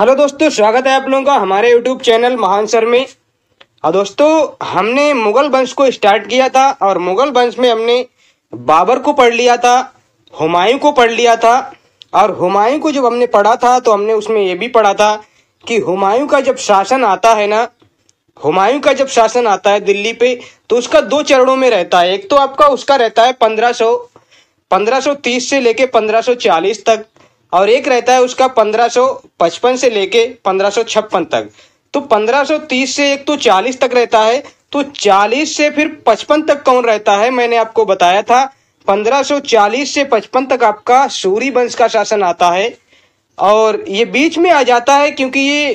hello दोस्तों स्वागत है आप लोगों का हमारे यूट्यूब चैनल महान सर में और हाँ दोस्तों हमने मुगल वंश को स्टार्ट किया था और मुगल वंश में हमने बाबर को पढ़ लिया था हुमायूं को पढ़ लिया था और हुमायूं को जब हमने पढ़ा था तो हमने उसमें यह भी पढ़ा था कि हुमायूं का जब शासन आता है ना हुमायूं का जब शासन आता है दिल्ली पे तो उसका दो चरणों में रहता है एक तो आपका उसका रहता है पंद्रह सौ पंद्रह सौ तीस से लेके पंद्रह सौ चालीस तक और एक रहता है उसका पंद्रह पचपन से लेके पंद्रह छप्पन तक तो 1530 से एक तो 40 तक रहता है तो 40 से फिर 55 तक कौन रहता है मैंने आपको बताया था 1540 से 55 तक आपका सूर्य वंश का शासन आता है और ये बीच में आ जाता है क्योंकि ये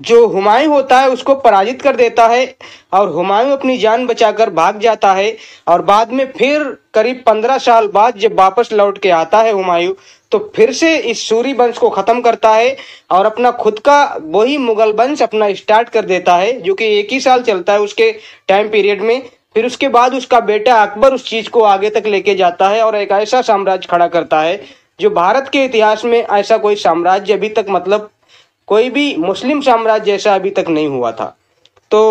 जो हुमायूं होता है उसको पराजित कर देता है और हुमायूं अपनी जान बचाकर भाग जाता है और बाद में फिर करीब पंद्रह साल बाद जब वापस लौट के आता है हुमायूं तो फिर से इस सूरी वंश को ख़त्म करता है और अपना खुद का वही मुगल वंश अपना स्टार्ट कर देता है जो कि एक ही साल चलता है उसके टाइम पीरियड में फिर उसके बाद उसका बेटा अकबर उस चीज़ को आगे तक लेके जाता है और एक ऐसा साम्राज्य खड़ा करता है जो भारत के इतिहास में ऐसा कोई साम्राज्य अभी तक मतलब कोई भी मुस्लिम साम्राज्य जैसा अभी तक नहीं हुआ था तो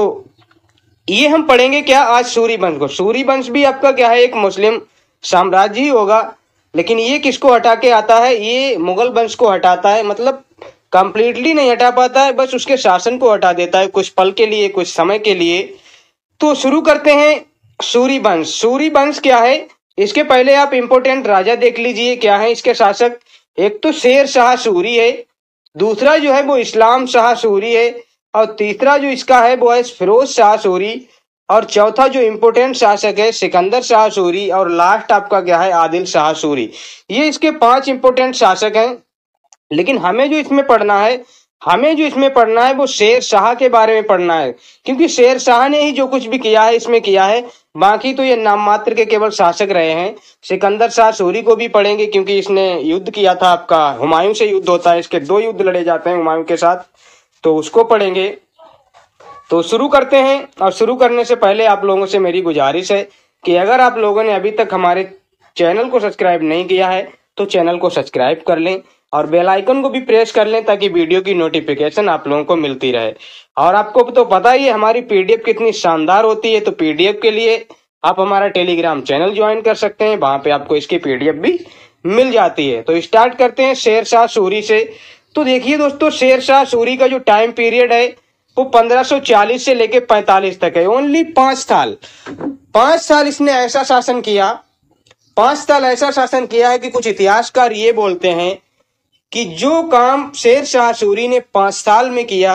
ये हम पढ़ेंगे क्या आज सूरी वंश को सूरी वंश भी आपका क्या है एक मुस्लिम साम्राज्य ही होगा लेकिन ये किसको हटा के आता है ये मुगल वंश को हटाता है मतलब कंप्लीटली नहीं हटा पाता है बस उसके शासन को हटा देता है कुछ पल के लिए कुछ समय के लिए तो शुरू करते हैं सूरी वंश सूरी वंश क्या है इसके पहले आप इंपोर्टेंट राजा देख लीजिए क्या है इसके शासक एक तो शेर शाह सूरी है दूसरा जो है वो इस्लाम शाह सूरी है और तीसरा जो इसका है वो है फिरोज शाह सूरी और चौथा जो इम्पोर्टेंट शासक है सिकंदर शाह सूरी और लास्ट आपका क्या है आदिल शाह सूरी ये इसके पांच इम्पोर्टेंट शासक हैं लेकिन हमें जो इसमें पढ़ना है हमें जो इसमें पढ़ना है वो शेर शाह के बारे में पढ़ना है क्योंकि शेर शाह ने ही जो कुछ भी किया है इसमें किया है बाकी तो ये नाम मात्र के केवल शासक रहे हैं सिकंदर शाह सूरी को भी पढ़ेंगे क्योंकि इसने युद्ध किया था आपका हुमायूं से युद्ध होता है इसके दो युद्ध लड़े जाते हैं हुमायूं के साथ तो उसको पढ़ेंगे तो शुरू करते हैं और शुरू करने से पहले आप लोगों से मेरी गुजारिश है कि अगर आप लोगों ने अभी तक हमारे चैनल को सब्सक्राइब नहीं किया है तो चैनल को सब्सक्राइब कर लें और बेल आइकन को भी प्रेस कर लें ताकि वीडियो की नोटिफिकेशन आप लोगों को मिलती रहे और आपको तो पता ही है हमारी पीडीएफ कितनी शानदार होती है तो पीडीएफ के लिए आप हमारा टेलीग्राम चैनल ज्वाइन कर सकते हैं वहां पे आपको इसकी पीडीएफ भी मिल जाती है तो स्टार्ट करते हैं शेर शाह सूरी से तो देखिए दोस्तों शेर शाह सूरी का जो टाइम पीरियड है वो पंद्रह से लेके पैंतालीस तक है ओनली पांच साल पांच साल इसने ऐसा शासन किया पांच साल ऐसा शासन किया है कि कुछ इतिहासकार ये बोलते हैं कि जो काम शेर शाह सूरी ने पांच साल में किया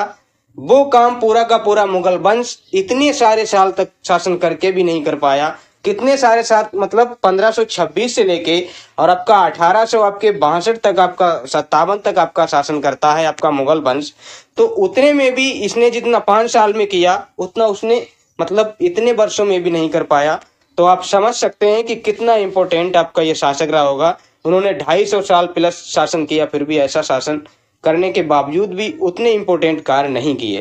वो काम पूरा का पूरा मुगल वंश इतने सारे साल तक शासन करके भी नहीं कर पाया कितने सारे साल मतलब 1526 से लेके और आपका 1800 आपके बासठ तक आपका सत्तावन तक आपका शासन करता है आपका मुगल वंश तो उतने में भी इसने जितना पांच साल में किया उतना उसने मतलब इतने वर्षों में भी नहीं कर पाया तो आप समझ सकते हैं कि कितना इम्पोर्टेंट आपका ये शासक रहा होगा उन्होंने ढाई सौ साल प्लस शासन किया फिर भी ऐसा शासन करने के बावजूद भी उतने इम्पोर्टेंट कार्य नहीं किए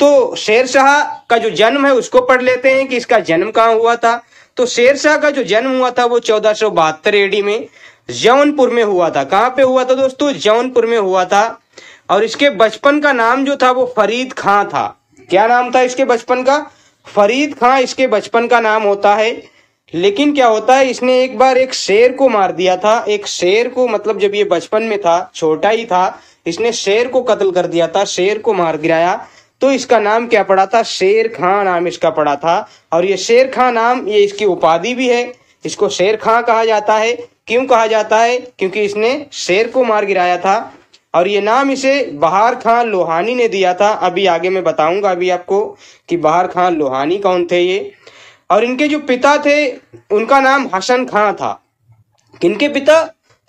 तो शेर शाह का जो जन्म है उसको पढ़ लेते हैं कि इसका जन्म कहाँ हुआ था तो शेर शाह का जो जन्म हुआ था वो चौदह सौ बहत्तर एडी में जौनपुर में हुआ था कहाँ पे हुआ था दोस्तों जौनपुर में हुआ था और इसके बचपन का नाम जो था वो फरीद खां था क्या नाम था इसके बचपन का फरीद खां इसके बचपन का नाम होता है लेकिन क्या होता है इसने एक बार एक शेर को मार दिया था एक शेर को मतलब जब ये बचपन में था छोटा ही था इसने शेर को कत्ल कर दिया था शेर को मार गिराया तो इसका नाम क्या पड़ा था शेर खां नाम इसका पड़ा था और ये शेर खां नाम ये इसकी उपाधि भी है इसको शेर खां कहा जाता है क्यों कहा जाता है क्योंकि इसने शेर को मार गिराया था और ये नाम इसे बहार खां लोहानी ने दिया था अभी आगे मैं बताऊंगा अभी आपको कि बहार खां लोहानी कौन थे ये और इनके जो पिता थे उनका नाम हसन खां था किनके पिता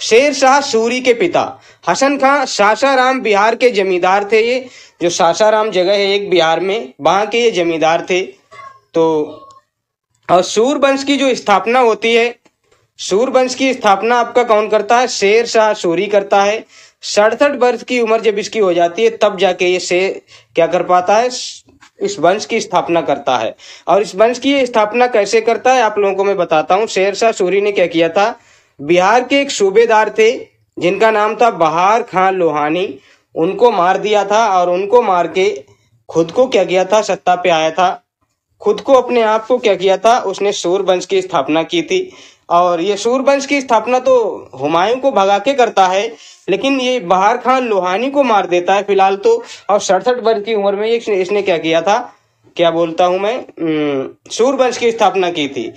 शेर शाह सूरी के पिता हसन खां सासाराम बिहार के जमींदार थे ये जो सासाराम जगह है एक बिहार में वहाँ के ये जमींदार थे तो और सूरवंश की जो स्थापना होती है सूरवंश की स्थापना आपका कौन करता है शेर शाह सूरी करता है सड़सठ वर्ष की उम्र जब इसकी हो जाती है तब जाके ये शेर क्या कर पाता है इस वंश की स्थापना करता है और इस वंश की स्थापना कैसे करता है आप लोगों को मैं बताता हूँ शेरशाह सूरी ने क्या किया था बिहार के एक सूबेदार थे जिनका नाम था बहार खान लोहानी उनको मार दिया था और उनको मार के खुद को क्या किया था सत्ता पे आया था खुद को अपने आप को क्या किया था उसने सूर वंश की स्थापना की थी और ये सूरवंश की स्थापना तो हुमायूं को भगा के करता है लेकिन ये बहार खान लोहानी को मार देता है फिलहाल तो और सड़सठ वर्ष की उम्र में इसने, इसने क्या किया था क्या बोलता हूँ मैं सूरवंश हम्म, की स्थापना की थी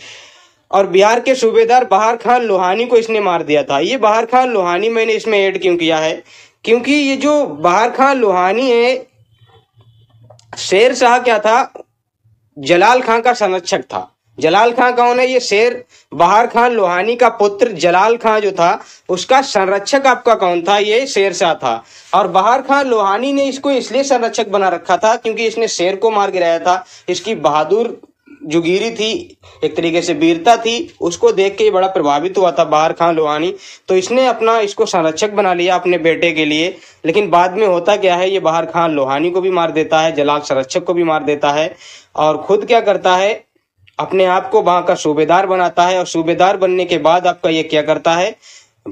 और बिहार के सूबेदार बहार खान लोहानी को इसने मार दिया था ये बहार खान लोहानी मैंने इसमें ऐड क्यों किया है क्योंकि ये जो बहार खान लोहानी है शेर शाह क्या था जलाल खान का संरक्षक था जलाल खां कौन है ये शेर बहार खान लोहानी का पुत्र जलाल खां जो था उसका संरक्षक आपका कौन था ये शेर शाह था और बहार खान लोहानी ने इसको इसलिए संरक्षक बना रखा था क्योंकि इसने शेर को मार गिराया था इसकी बहादुर जुगीरी थी एक तरीके से वीरता थी उसको देख के बड़ा प्रभावित हुआ था बहार खान लोहानी तो इसने अपना इसको संरक्षक बना लिया अपने बेटे के लिए लेकिन बाद में होता क्या है ये बहार खान लोहानी को भी मार देता है जलाल संरक्षक को भी मार देता है और खुद क्या करता है अपने आप को वहां का सूबेदार बनाता है और सूबेदार बनने के बाद आपका ये क्या करता है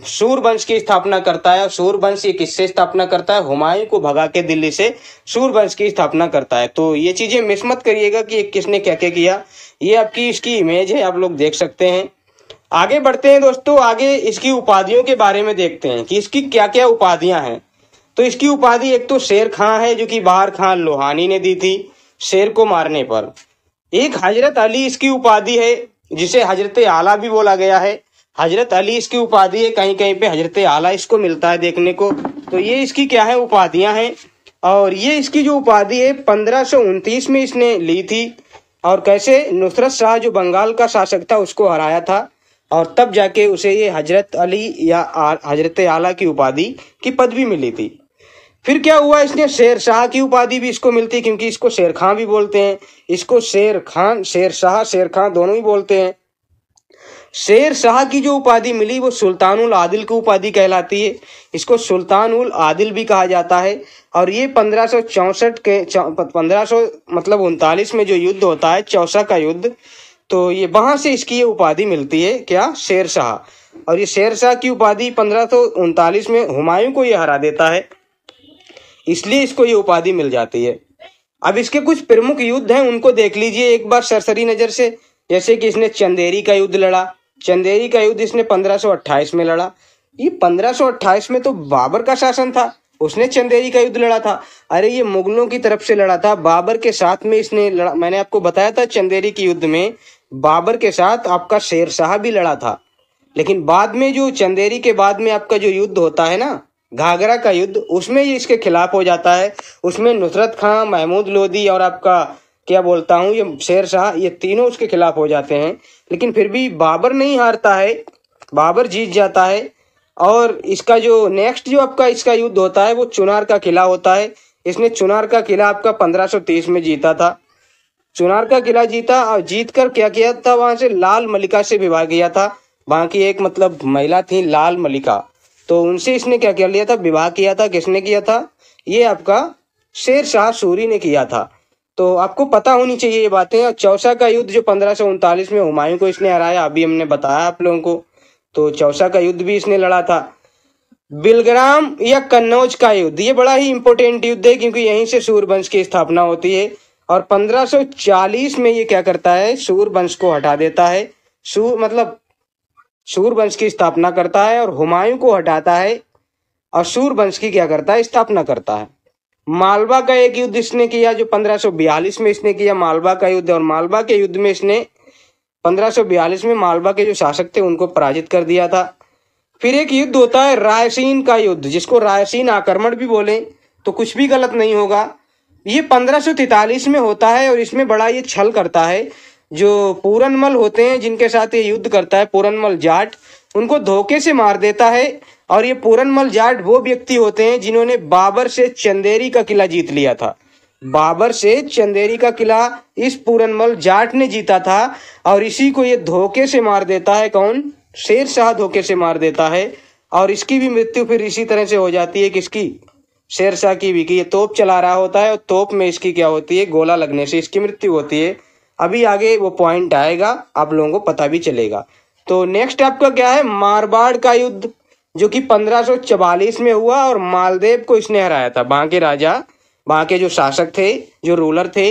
सूर्यवंश की स्थापना करता है और सूर्यवंश ये किससे स्थापना करता है हुमायूं को भगा के दिल्ली से सूर्यवंश की स्थापना करता है तो ये चीजें मिस मत करिएगा कि किसने क्या क्या किया ये आपकी इसकी इमेज है आप लोग देख सकते हैं आगे बढ़ते हैं दोस्तों आगे इसकी उपाधियों के बारे में देखते हैं कि इसकी क्या क्या उपाधियां हैं तो इसकी उपाधि एक तो शेर खां है जो कि बाहर खां लोहानी ने दी थी शेर को मारने पर एक हजरत अली इसकी उपाधि है जिसे हजरत आला भी बोला गया है हजरत अली इसकी उपाधि है कहीं कहीं पे हजरत आला इसको मिलता है देखने को तो ये इसकी क्या है उपाधियां हैं और ये इसकी जो उपाधि है पंद्रह में इसने ली थी और कैसे नुसरत शाह जो बंगाल का शासक था उसको हराया था और तब जाके उसे ये हजरत अली या हजरत आला की उपाधि की पदवी मिली थी फिर क्या हुआ इसने शेर शाह की उपाधि भी इसको मिलती क्योंकि इसको शेर खां भी बोलते हैं इसको शेर खान शेर शाह शेर खां दोनों ही बोलते हैं शेर शाह की जो उपाधि मिली वो सुल्तान उल आदिल की उपाधि कहलाती है इसको सुल्तान उल आदिल भी कहा जाता है और ये पंद्रह के पंद्रह मतलब उनतालीस में जो युद्ध होता है चौसा का युद्ध तो ये वहां से इसकी ये उपाधि मिलती है क्या शेर शाह और ये शेर शाह की उपाधि पंद्रह उनतालीस में हुमायूं को ये हरा देता है इसलिए इसको ये उपाधि मिल जाती है अब इसके कुछ प्रमुख युद्ध हैं उनको देख लीजिए एक बार सरसरी नज़र से जैसे कि इसने चंदेरी का युद्ध लड़ा चंदेरी का युद्ध इसने 1528 में लड़ा ये 1528 में तो बाबर का शासन था उसने चंदेरी का युद्ध लड़ा था अरे ये मुगलों की तरफ से लड़ा था बाबर के साथ में इसने लड़ा मैंने आपको बताया था चंदेरी के युद्ध में बाबर के साथ आपका शेर शाह भी लड़ा था लेकिन बाद में जो चंदेरी के बाद में आपका जो युद्ध होता है ना घाघरा का युद्ध उसमें ये इसके खिलाफ हो जाता है उसमें नुसरत खां महमूद लोधी और आपका क्या बोलता हूँ ये शेर शाह ये तीनों उसके खिलाफ हो जाते हैं लेकिन फिर भी बाबर नहीं हारता है बाबर जीत जाता है और इसका जो नेक्स्ट जो आपका इसका युद्ध होता है वो चुनार का किला होता है इसने चुनार का किला आपका 1530 में जीता था चुनार का किला जीता और जीत कर क्या किया था वहां से लाल मलिका से विवाह किया था वहां की एक मतलब महिला थी लाल मलिका तो उनसे इसने क्या कर लिया था विवाह किया था किसने किया था ये आपका शेर शाह सूरी ने किया था तो आपको पता होनी चाहिए ये बातें और चौसा का युद्ध जो पंद्रह में हुमायूं को इसने हराया अभी हमने बताया आप लोगों को तो चौसा का युद्ध भी इसने लड़ा था बिलग्राम या कन्नौज का युद्ध ये बड़ा ही इंपॉर्टेंट युद्ध है क्योंकि यहीं से सूर्यवंश की स्थापना होती है और 1540 में ये क्या करता है सूर्यवंश को हटा देता है सूर मतलब सूर्यवंश की स्थापना करता है और हुमायूं को हटाता है और सूर्यवंश की क्या करता है स्थापना करता है मालवा का एक युद्ध इसने किया जो 1542 में इसने किया मालवा का युद्ध और मालवा के युद्ध में इसने 1542 में मालवा के जो शासक थे उनको पराजित कर दिया था फिर एक युद्ध होता है रायसीन का युद्ध जिसको रायसीन आक्रमण भी बोले तो कुछ भी गलत नहीं होगा ये पंद्रह में होता है और इसमें बड़ा ये छल करता है जो पूरनमल होते हैं जिनके साथ ये युद्ध करता है पूरनमल जाट उनको धोखे से मार देता है और ये पूरनमल जाट वो व्यक्ति होते हैं जिन्होंने बाबर से चंदेरी का किला जीत लिया था बाबर से चंदेरी का किला इस पूरनमल जाट ने जीता था और इसी को ये धोखे से मार देता है कौन शेर शाह धोखे से मार देता है और इसकी भी मृत्यु फिर इसी तरह से हो जाती है किसकी शेर शाह की भी कि ये तोप चला रहा होता है और तोप में इसकी क्या होती है गोला लगने से इसकी मृत्यु होती है अभी आगे वो पॉइंट आएगा आप लोगों को पता भी चलेगा तो नेक्स्ट आपका क्या है मारवाड़ का युद्ध जो कि 1544 में हुआ और मालदेव को इसने हराया था वहां के राजा वहां के जो शासक थे जो रूलर थे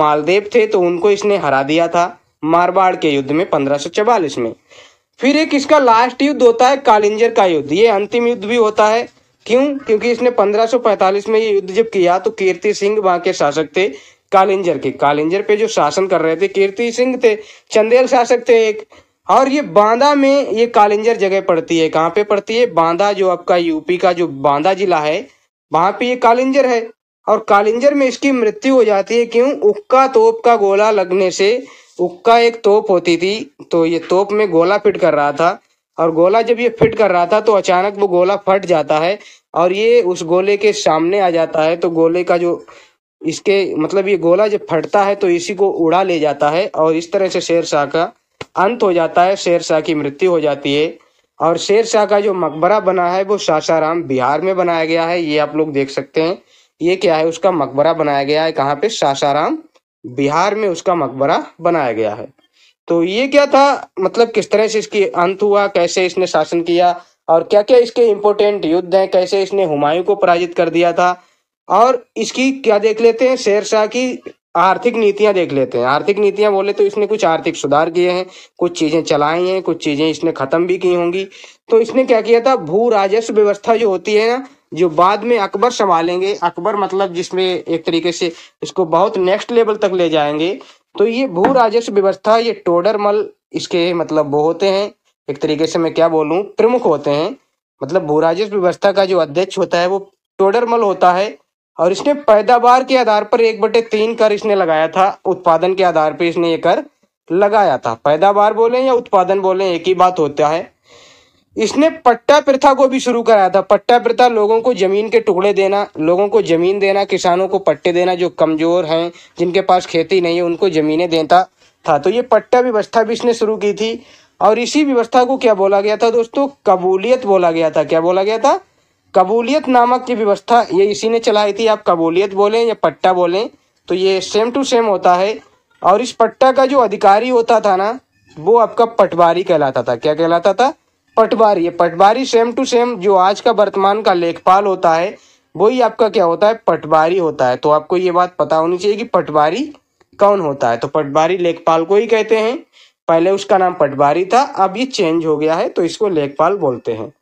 मालदेव थे तो उनको इसने हरा दिया था मारवाड़ के युद्ध में पंद्रह में फिर एक इसका लास्ट युद्ध होता है कालिंजर का युद्ध ये अंतिम युद्ध भी होता है क्यों क्योंकि इसने 1545 में ये युद्ध जब किया तो कीर्ति सिंह वहां के शासक थे कालिंजर के कालिंजर पे जो शासन कर रहे थे कीर्ति सिंह थे चंदेल शासक थे एक और ये बांदा में ये कालिंजर जगह पड़ती है कहाँ पे पड़ती है बांदा जो आपका यूपी का जो बांदा जिला है वहां पे ये कालिंजर है और कालिंजर में इसकी मृत्यु हो जाती है क्यों उक्का तोप का गोला लगने से उक्का एक तोप होती थी तो ये तोप में गोला फिट कर रहा था और गोला जब ये फिट कर रहा था तो अचानक वो गोला फट जाता है और ये उस गोले के सामने आ जाता है तो गोले का जो इसके मतलब ये गोला जब फटता है तो इसी को उड़ा ले जाता है और इस तरह से शेर शाह का अंत हो जाता है शेर शाह की मृत्यु हो जाती है और शेर शाह का जो मकबरा बना है वो सासाराम बिहार में बनाया गया है ये आप लोग देख सकते हैं ये क्या है उसका मकबरा बनाया गया है कहाँ पे सासाराम बिहार में उसका मकबरा बनाया गया है तो ये क्या था मतलब किस तरह से इसकी अंत हुआ कैसे इसने शासन किया और क्या क्या इसके इम्पोर्टेंट युद्ध हैं कैसे इसने हुमायूं को पराजित कर दिया था और इसकी क्या देख लेते हैं शेरशाह की आर्थिक नीतियां देख लेते हैं आर्थिक नीतियां बोले तो इसने कुछ आर्थिक सुधार किए हैं कुछ चीज़ें चलाई हैं कुछ चीज़ें इसने ख़त्म भी की होंगी तो इसने क्या किया था भू राजस्व व्यवस्था जो होती है ना जो बाद में अकबर संभालेंगे अकबर मतलब जिसमें एक तरीके से इसको बहुत नेक्स्ट लेवल तक ले जाएंगे तो ये भू राजस्व व्यवस्था ये टोडरमल इसके मतलब वो होते हैं एक तरीके से मैं क्या बोलूँ प्रमुख होते हैं मतलब भू राजस्व व्यवस्था का जो अध्यक्ष होता है वो टोडरमल होता है और इसने पैदावार के आधार पर एक बटे तीन कर इसने लगाया था उत्पादन के आधार पर इसने ये कर लगाया था पैदावार बोले या उत्पादन बोले एक ही बात होता है इसने पट्टा प्रथा को भी शुरू कराया था पट्टा प्रथा लोगों को जमीन के टुकड़े देना लोगों को जमीन देना किसानों को पट्टे देना जो कमजोर हैं जिनके पास खेती नहीं है उनको जमीनें देता था तो ये पट्टा व्यवस्था भी इसने शुरू की थी और इसी व्यवस्था को क्या बोला गया था दोस्तों कबूलियत बोला गया था क्या बोला गया था कबूलियत नामक की व्यवस्था ये इसी ने चलाई थी आप कबूलियत बोलें या पट्टा बोलें तो ये सेम टू सेम होता है और इस पट्टा का जो अधिकारी होता था ना वो आपका पटवारी कहलाता था क्या कहलाता था पटवारी ये पटवारी सेम टू सेम जो आज का वर्तमान का लेखपाल होता है वही आपका क्या होता है पटवारी होता है तो आपको ये बात पता होनी चाहिए कि पटवारी कौन होता है तो पटवारी लेखपाल को ही कहते हैं पहले उसका नाम पटवारी था अब ये चेंज हो गया है तो इसको लेखपाल बोलते हैं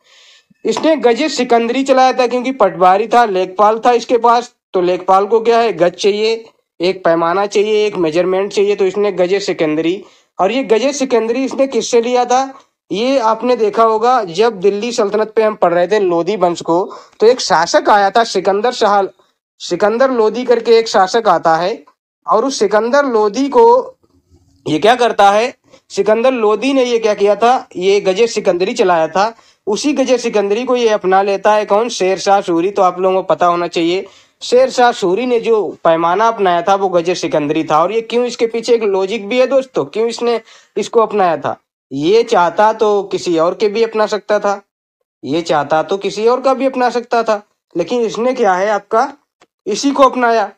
इसने गजे सिकंदरी चलाया था क्योंकि पटवारी था लेखपाल था इसके पास तो लेखपाल को क्या है गज चाहिए एक पैमाना चाहिए एक मेजरमेंट चाहिए तो इसने गजे सिकंदरी और ये गजे सिकंदरी इसने किससे लिया था ये आपने देखा होगा जब दिल्ली सल्तनत पे हम पढ़ रहे थे लोधी वंश को तो एक शासक आया था सिकंदर शाह सिकंदर लोधी करके एक शासक आता है और उस सिकंदर लोधी को ये क्या करता है सिकंदर लोधी ने ये क्या किया था ये गजे सिकंदरी चलाया था उसी गजर सिकंदरी को ये अपना लेता है कौन शेर शाह सूरी तो आप लोगों को पता होना चाहिए शेर शाह सूरी ने जो पैमाना अपनाया था वो गजर सिकंदरी था और ये क्यों इसके पीछे एक लॉजिक भी है दोस्तों क्यों इसने इसको अपनाया था ये चाहता तो किसी और के भी अपना सकता था ये चाहता तो किसी और का भी अपना सकता था लेकिन इसने क्या है आपका इसी को अपनाया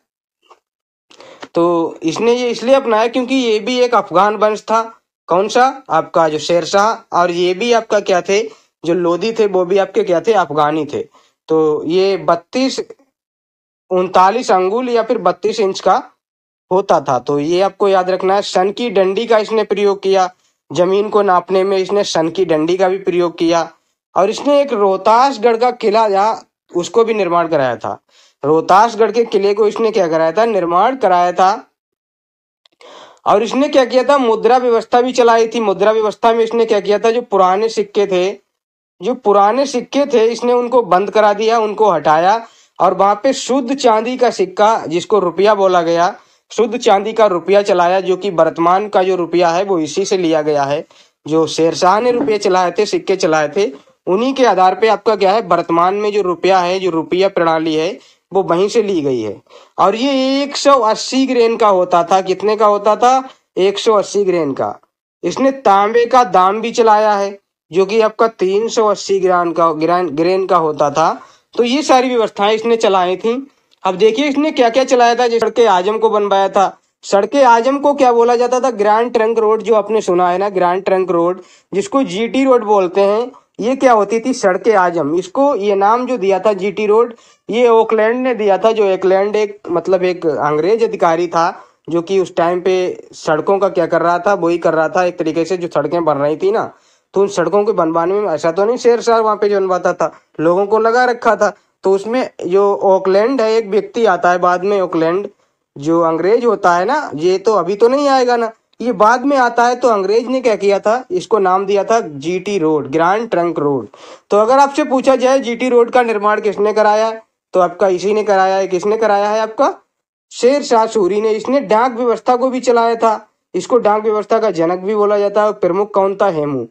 तो इसने ये इसलिए अपनाया क्योंकि ये भी एक अफगान वंश था कौन सा आपका जो शेर शाह और ये भी आपका क्या थे जो लोधी थे वो भी आपके क्या थे अफगानी थे तो ये बत्तीस उनतालीस अंगुल या फिर बत्तीस इंच का होता था तो ये आपको याद रखना है सन की डंडी का इसने प्रयोग किया जमीन को नापने में इसने सन की डंडी का भी प्रयोग किया और इसने एक रोहतासगढ़ का किला जहाँ उसको भी निर्माण कराया था रोहतासगढ़ के किले को इसने क्या कराया था निर्माण कराया था और इसने क्या किया था मुद्रा व्यवस्था भी चलाई थी मुद्रा व्यवस्था में इसने क्या किया था जो पुराने सिक्के थे जो पुराने सिक्के थे इसने उनको बंद करा दिया उनको हटाया और वहां पे शुद्ध चांदी का सिक्का जिसको रुपया बोला गया शुद्ध चांदी का रुपया चलाया जो कि वर्तमान का जो रुपया है वो इसी से लिया गया है जो शेरशाह ने रुपये चलाए थे सिक्के चलाए थे उन्हीं के आधार पे आपका क्या है वर्तमान में जो रुपया है जो रुपया प्रणाली है वो वहीं से ली गई है और ये 180 ग्रेन का होता था कितने का होता था 180 ग्रेन का इसने तांबे का दाम भी चलाया है जो कि आपका 380 ग्राम का ग्राम ग्रेन का होता था तो ये सारी व्यवस्थाएं इसने चलाई थी अब देखिए इसने क्या क्या चलाया था जिस सड़क आजम को बनवाया था सड़क आजम को क्या बोला जाता था ग्रैंड ट्रंक रोड जो आपने सुना है ना ग्रैंड ट्रंक रोड जिसको जीटी रोड बोलते हैं ये क्या होती थी सड़क आजम इसको ये नाम जो दिया था जीटी रोड ये ओकलैंड ने दिया था जो ओकलैंड एक मतलब एक अंग्रेज अधिकारी था जो कि उस टाइम पे सड़कों का क्या कर रहा था वही कर रहा था एक तरीके से जो सड़कें बन रही थी ना तो उन सड़कों के बनवाने में ऐसा तो नहीं शेर शाह वहाँ पे जो बनवाता था लोगों को लगा रखा था तो उसमें जो ऑकलैंड है एक व्यक्ति आता है बाद में ऑकलैंड जो अंग्रेज होता है ना ये तो अभी तो नहीं आएगा ना ये बाद में आता है तो अंग्रेज ने क्या किया था इसको नाम दिया था GT road grand trunk road तो अगर आपसे पूछा जाए जीटी रोड का निर्माण किसने कराया है तो आपका इसी ने कराया है किसने कराया है आपका शेर शाह सूरी ने इसने डाक व्यवस्था को भी चलाया था इसको डाक व्यवस्था का जनक भी बोला जाता है प्रमुख कौन था हेमू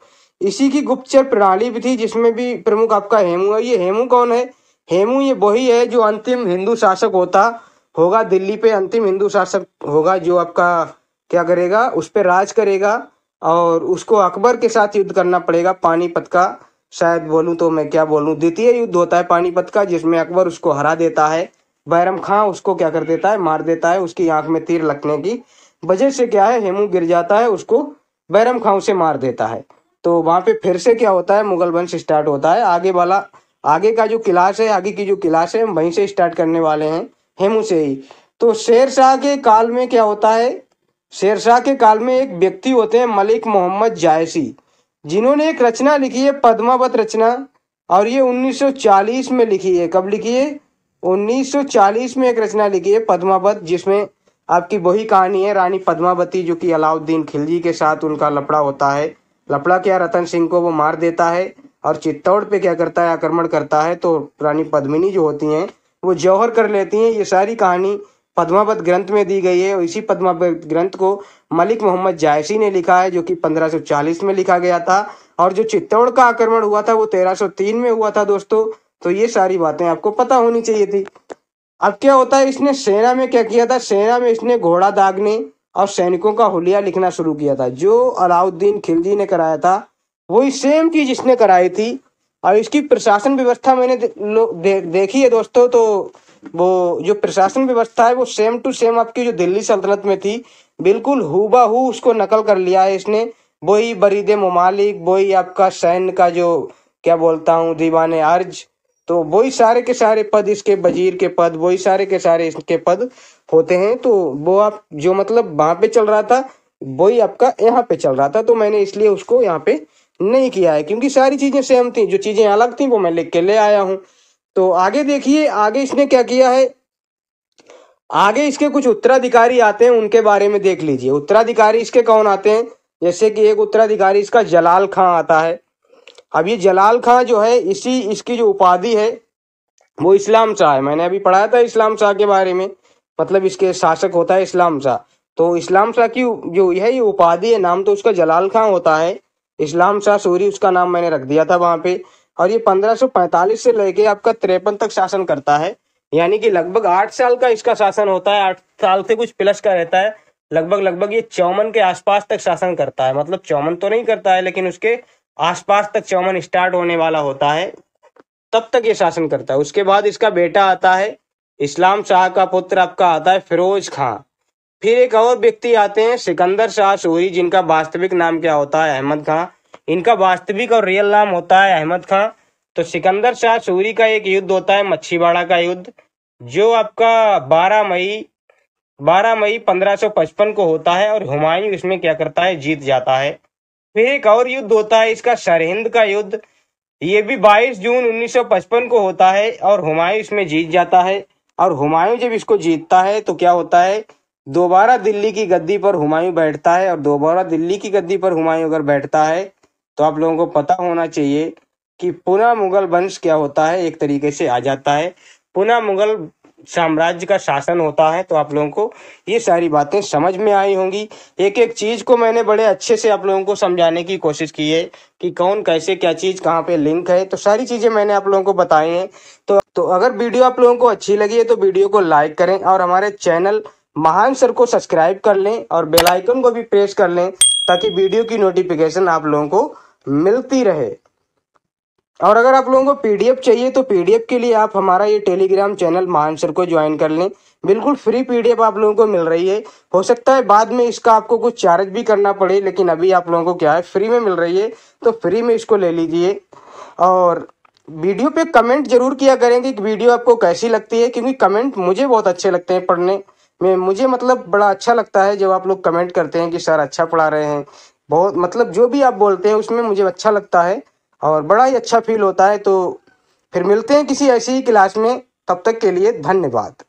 इसी की गुप्तचर प्रणाली भी थी जिसमें भी प्रमुख आपका हेमू है ये हेमू कौन है हेमू ये वही है जो अंतिम हिंदू शासक होता होगा दिल्ली पे अंतिम हिंदू शासक होगा जो आपका क्या करेगा उस पर राज करेगा और उसको अकबर के साथ युद्ध करना पड़ेगा पानीपत का शायद बोलूँ तो मैं क्या बोलूँ द्वितीय युद्ध होता है पानीपत का जिसमें अकबर उसको हरा देता है बैरम खां उसको क्या कर देता है मार देता है उसकी आंख में तीर लगने की वजह से क्या है हेमू गिर जाता है उसको बैरम खां उसे मार देता है तो वहाँ पे फिर से क्या होता है मुगल वंश स्टार्ट होता है आगे वाला आगे का जो क्लास है आगे की जो क्लास है वहीं से स्टार्ट करने वाले हैं हेमू से ही तो शेर शाह के काल में क्या होता है शेर शाह के काल में एक व्यक्ति होते हैं मलिक मोहम्मद जायसी जिन्होंने एक रचना लिखी है पद्मावत रचना और ये 1940 में लिखी है कब लिखी है 1940 में एक रचना लिखी है पद्मावत जिसमें आपकी वही कहानी है रानी पद्मावती जो कि अलाउद्दीन खिलजी के साथ उनका लपड़ा होता है लपड़ा क्या रतन सिंह को वो मार देता है और चित्तौड़ पे क्या करता है आक्रमण करता है तो रानी पद्मिनी जो होती हैं वो जौहर कर लेती हैं ये सारी कहानी पद्मावत ग्रंथ में दी गई है और इसी पद्मावत ग्रंथ को मलिक मोहम्मद जायसी ने लिखा है जो कि 1540 में लिखा गया था और जो चित्तौड़ का आक्रमण हुआ था वो 1303 में हुआ था दोस्तों तो ये सारी बातें आपको पता होनी चाहिए थी अब क्या होता है इसने सेना में क्या किया था सेना में इसने घोड़ा दागने और सैनिकों का हुलिया लिखना शुरू किया था जो अलाउद्दीन खिलजी ने कराया था वही सेम चीज इसने कराई थी और इसकी प्रशासन व्यवस्था मैंने दे, दे, देखी है दोस्तों तो वो जो प्रशासन व्यवस्था है वो सेम टू सेम आपकी जो दिल्ली सल्तनत में थी बिल्कुल हु उसको नकल कर लिया है इसने वही बरीद ममालिक वही आपका सैन्य का जो क्या बोलता हूँ दीवान अर्ज तो वही सारे के सारे पद इसके वजीर के पद वही सारे के सारे इसके पद होते हैं तो वो आप जो मतलब वहां पे चल रहा था वही आपका यहाँ पे चल रहा था तो मैंने इसलिए उसको यहाँ पे नहीं किया है क्योंकि सारी चीज़ें सेम थी जो चीज़ें अलग थी वो मैं लिख के ले आया हूँ तो आगे देखिए आगे इसने क्या किया है आगे इसके कुछ उत्तराधिकारी आते हैं उनके बारे में देख लीजिए उत्तराधिकारी इसके कौन आते हैं जैसे कि एक उत्तराधिकारी इसका जलाल खां आता है अब ये जलाल खां जो है इसी इसकी जो उपाधि है वो इस्लाम शाह है मैंने अभी पढ़ाया था इस्लाम शाह के बारे में मतलब इसके शासक होता है इस्लाम शाह तो इस्लाम शाह की जो यही उपाधि है नाम तो उसका जलाल खां होता है इस्लाम शाह सूरी उसका नाम मैंने रख दिया था वहां पे और ये 1545 से लेके आपका तिरपन तक शासन करता है यानी कि लगभग आठ साल का इसका शासन होता है आठ साल से कुछ प्लस का रहता है लगभग लगभग ये चौवन के आसपास तक शासन करता है मतलब चौवन तो नहीं करता है लेकिन उसके आसपास तक चौवन स्टार्ट होने वाला होता है तब तक ये शासन करता है उसके बाद इसका बेटा आता है इस्लाम शाह का पुत्र आपका आता है फिरोज खां फिर एक और व्यक्ति आते हैं सिकंदर शाह सूरी जिनका वास्तविक नाम क्या होता है अहमद खां इनका वास्तविक और रियल नाम होता है अहमद खां तो सिकंदर शाह सूरी का एक युद्ध होता है मच्छीवाड़ा का युद्ध जो आपका 12 मई 12 मई 1555 को होता है और हुमायूं इसमें क्या करता है जीत जाता है फिर एक और युद्ध होता है इसका सरहिंद का युद्ध ये भी 22 जून 1955 को होता है और हुमायूं इसमें जीत जाता है और हुमायूं जब इसको जीतता है तो क्या होता है दोबारा दिल्ली की गद्दी पर हुमायूं बैठता है और दोबारा दिल्ली की गद्दी पर हुमायूं अगर बैठता है तो आप लोगों को पता होना चाहिए कि पुनः मुगल वंश क्या होता है एक तरीके से आ जाता है पुनः मुगल साम्राज्य का शासन होता है तो आप लोगों को ये सारी बातें समझ में आई होंगी एक एक चीज़ को मैंने बड़े अच्छे से आप लोगों को समझाने की कोशिश की है कि कौन कैसे क्या चीज़ कहाँ पे लिंक है तो सारी चीज़ें मैंने आप लोगों को बताई हैं तो तो अगर वीडियो आप लोगों को अच्छी लगी है तो वीडियो को लाइक करें और हमारे चैनल महान सर को सब्सक्राइब कर लें और बेलाइकन को भी प्रेस कर लें ताकि वीडियो की नोटिफिकेशन आप लोगों को मिलती रहे और अगर आप लोगों को पीडीएफ चाहिए तो पीडीएफ के लिए आप हमारा ये टेलीग्राम चैनल मानसर को ज्वाइन कर लें बिल्कुल फ्री पीडीएफ आप लोगों को मिल रही है हो सकता है बाद में इसका आपको कुछ चार्ज भी करना पड़े लेकिन अभी आप लोगों को क्या है फ्री में मिल रही है तो फ्री में इसको ले लीजिए और वीडियो पे कमेंट जरूर किया करेंगे कि वीडियो आपको कैसी लगती है क्योंकि कमेंट मुझे बहुत अच्छे लगते हैं पढ़ने में मुझे मतलब बड़ा अच्छा लगता है जब आप लोग कमेंट करते हैं कि सर अच्छा पढ़ा रहे हैं बहुत मतलब जो भी आप बोलते हैं उसमें मुझे अच्छा लगता है और बड़ा ही अच्छा फील होता है तो फिर मिलते हैं किसी ऐसी ही क्लास में तब तक के लिए धन्यवाद